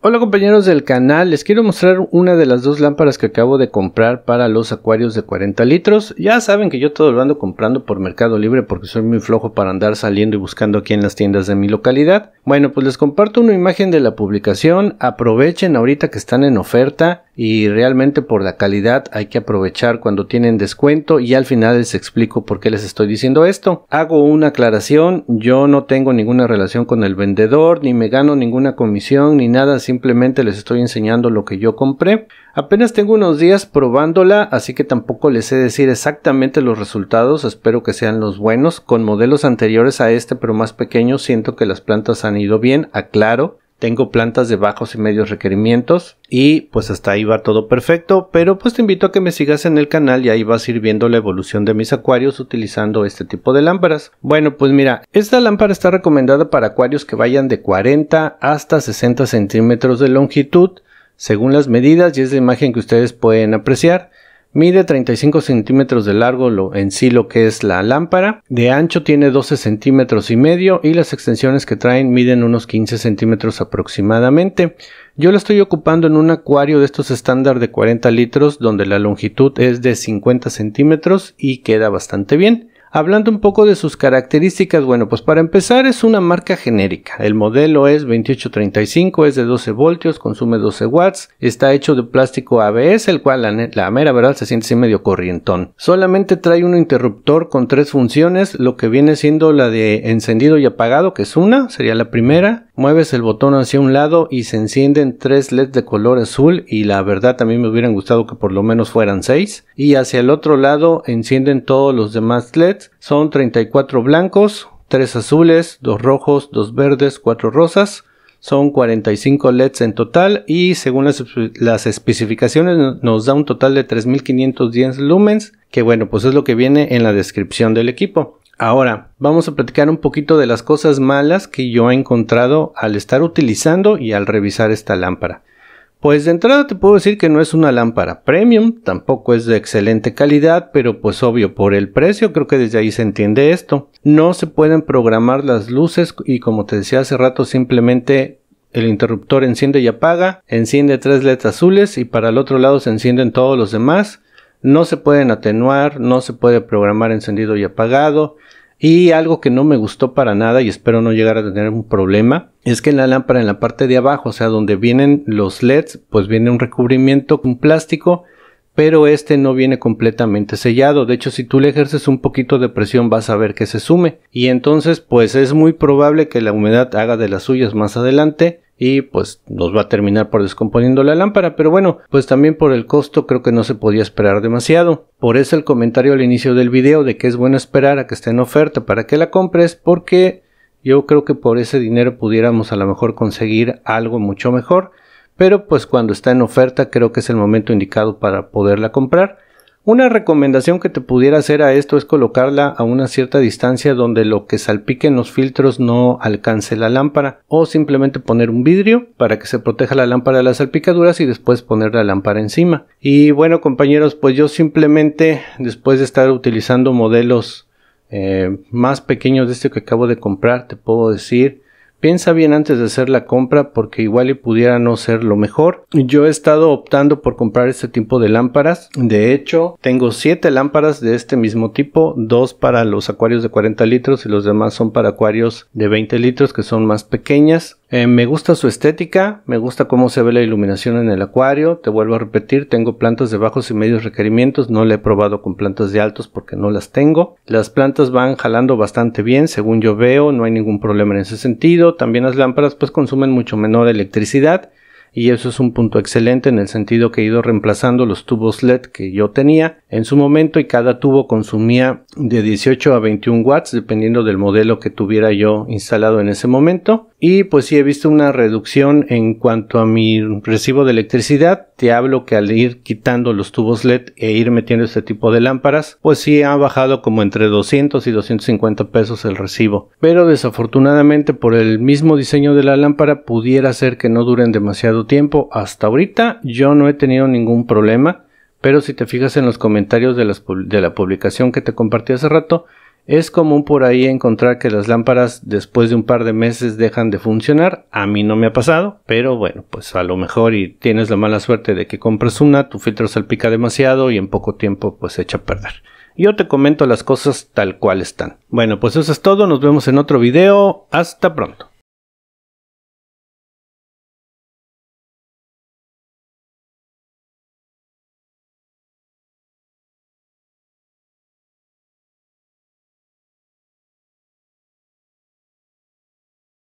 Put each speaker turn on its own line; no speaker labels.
Hola compañeros del canal, les quiero mostrar una de las dos lámparas que acabo de comprar para los acuarios de 40 litros. Ya saben que yo todo lo ando comprando por Mercado Libre porque soy muy flojo para andar saliendo y buscando aquí en las tiendas de mi localidad. Bueno, pues les comparto una imagen de la publicación, aprovechen ahorita que están en oferta y realmente por la calidad hay que aprovechar cuando tienen descuento y al final les explico por qué les estoy diciendo esto. Hago una aclaración, yo no tengo ninguna relación con el vendedor, ni me gano ninguna comisión, ni nada, simplemente les estoy enseñando lo que yo compré. Apenas tengo unos días probándola, así que tampoco les sé decir exactamente los resultados, espero que sean los buenos. Con modelos anteriores a este, pero más pequeños, siento que las plantas han ido bien, aclaro. Tengo plantas de bajos y medios requerimientos y pues hasta ahí va todo perfecto, pero pues te invito a que me sigas en el canal y ahí vas a ir viendo la evolución de mis acuarios utilizando este tipo de lámparas. Bueno, pues mira, esta lámpara está recomendada para acuarios que vayan de 40 hasta 60 centímetros de longitud según las medidas y es la imagen que ustedes pueden apreciar. Mide 35 centímetros de largo en sí lo que es la lámpara, de ancho tiene 12 centímetros y medio y las extensiones que traen miden unos 15 centímetros aproximadamente. Yo la estoy ocupando en un acuario de estos estándar de 40 litros donde la longitud es de 50 centímetros y queda bastante bien. Hablando un poco de sus características, bueno, pues para empezar es una marca genérica. El modelo es 2835, es de 12 voltios, consume 12 watts, está hecho de plástico ABS, el cual la, mera verdad se siente así medio corrientón. Solamente trae un interruptor con tres funciones, lo que viene siendo la de encendido y apagado, que es una, sería la primera, Mueves el botón hacia un lado y se encienden tres LEDs de color azul y la verdad también me hubieran gustado que por lo menos fueran 6. Y hacia el otro lado encienden todos los demás LEDs. Son 34 blancos, 3 azules, 2 rojos, 2 verdes, 4 rosas. Son 45 LEDs en total y según las, las, especificaciones nos da un total de 3510 lumens, que bueno, pues es lo que viene en la descripción del equipo. Ahora, vamos a platicar un poquito de las cosas malas que yo he encontrado al estar utilizando y al revisar esta lámpara. Pues de entrada te puedo decir que no es una lámpara premium, tampoco es de excelente calidad, pero pues obvio por el precio creo que desde ahí se entiende esto. No se pueden programar las luces y como te decía hace rato simplemente el interruptor enciende y apaga, enciende tres letras azules y para el otro lado se encienden todos los demás no se pueden atenuar, no se puede programar encendido y apagado. Y algo que no me gustó para nada y espero no llegar a tener un problema es que en la lámpara en la parte de abajo, o sea, donde vienen los LEDs, pues viene un recubrimiento, con plástico, pero este no viene completamente sellado. De hecho, si tú le ejerces un poquito de presión vas a ver que se sume y entonces pues es muy probable que la humedad haga de las suyas más adelante y pues nos va a terminar por descomponiendo la lámpara, pero bueno, pues también por el costo creo que no se podía esperar demasiado. Por eso el comentario al inicio del video de que es bueno esperar a que esté en oferta para que la compres, porque yo creo que por ese dinero pudiéramos a lo mejor conseguir algo mucho mejor, pero pues cuando está en oferta creo que es el momento indicado para poderla comprar. Una recomendación que te pudiera hacer a esto es colocarla a una cierta distancia donde lo que salpique en los filtros no alcance la lámpara o simplemente poner un vidrio para que se proteja la lámpara de las salpicaduras y después poner la lámpara encima. Y bueno compañeros, pues yo simplemente después de estar utilizando modelos eh, más pequeños de este que acabo de comprar, te puedo decir Piensa bien antes de hacer la compra porque igual y pudiera no ser lo mejor. Yo he estado optando por comprar este tipo de lámparas. De hecho, tengo 7 lámparas de este mismo tipo, dos para los acuarios de 40 litros y los demás son para acuarios de 20 litros que son más pequeñas. Eh, me gusta su estética, me gusta cómo se ve la iluminación en el acuario. Te vuelvo a repetir, tengo plantas de bajos y medios requerimientos, no le he probado con plantas de altos porque no las tengo. Las plantas van jalando bastante bien, según yo veo, no hay ningún problema en ese sentido. También las lámparas pues consumen mucho menor electricidad y eso es un punto excelente en el sentido que he ido reemplazando los tubos LED que yo tenía en su momento y cada tubo consumía de 18 a 21 watts dependiendo del modelo que tuviera yo instalado en ese momento y pues sí he visto una reducción en cuanto a mi recibo de electricidad te hablo que al ir quitando los tubos LED e ir metiendo este tipo de lámparas pues sí ha bajado como entre 200 y 250 pesos el recibo pero desafortunadamente por el mismo diseño de la lámpara pudiera ser que no duren demasiado tiempo. Hasta ahorita yo no he tenido ningún problema, pero si te fijas en los comentarios de, de la publicación que te compartí hace rato, es común por ahí encontrar que las lámparas después de un par de meses dejan de funcionar. A mí no me ha pasado, pero bueno, pues a lo mejor y tienes la mala suerte de que compras una, tu filtro salpica demasiado y en poco tiempo pues se echa a perder. Yo te comento las cosas tal cual están. Bueno, pues eso es todo, nos vemos en otro video. Hasta pronto.